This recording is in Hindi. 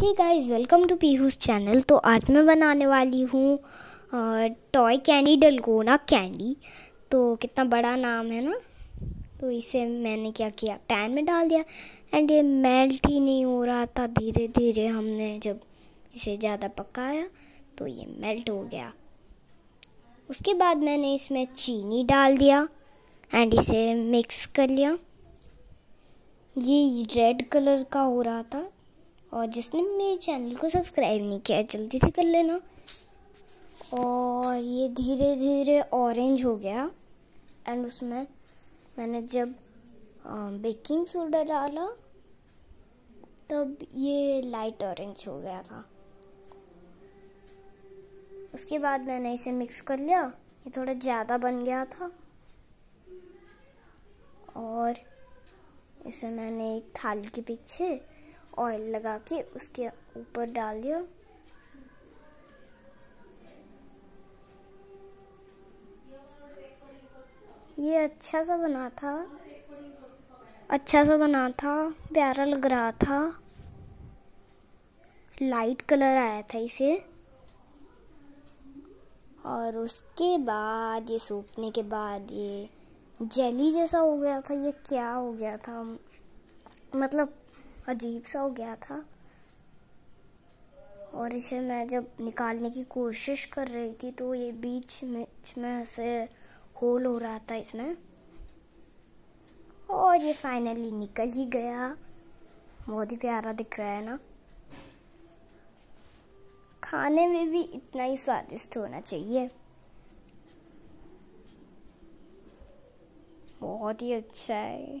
he guys welcome to Pihu's channel तो आज मैं बनाने वाली हूँ टॉय कैंडी डलगोना कैंडी तो कितना बड़ा नाम है ना तो इसे मैंने क्या किया पैन में डाल दिया एंड ये मेल्ट ही नहीं हो रहा था धीरे धीरे हमने जब इसे ज़्यादा पकाया तो ये मेल्ट हो गया उसके बाद मैंने इसमें चीनी डाल दिया एंड इसे मिक्स कर लिया ये रेड कलर का हो रहा था और जिसने मेरे चैनल को सब्सक्राइब नहीं किया जल्दी से कर लेना और ये धीरे धीरे ऑरेंज हो गया एंड उसमें मैंने जब बेकिंग सोडा डाला तब ये लाइट ऑरेंज हो गया था उसके बाद मैंने इसे मिक्स कर लिया ये थोड़ा ज़्यादा बन गया था और इसे मैंने एक थाली के पीछे ऑयल लगा के उसके ऊपर डाल दिया ये अच्छा सा बना था अच्छा सा बना था प्यारा लग रहा था लाइट कलर आया था इसे और उसके बाद ये सूखने के बाद ये जेली जैसा हो गया था ये क्या हो गया था मतलब अजीब सा हो गया था और इसे मैं जब निकालने की कोशिश कर रही थी तो ये बीच में में से होल हो रहा था इसमें और ये फाइनली निकल ही गया बहुत ही प्यारा दिख रहा है ना खाने में भी इतना ही स्वादिष्ट होना चाहिए बहुत ही अच्छा है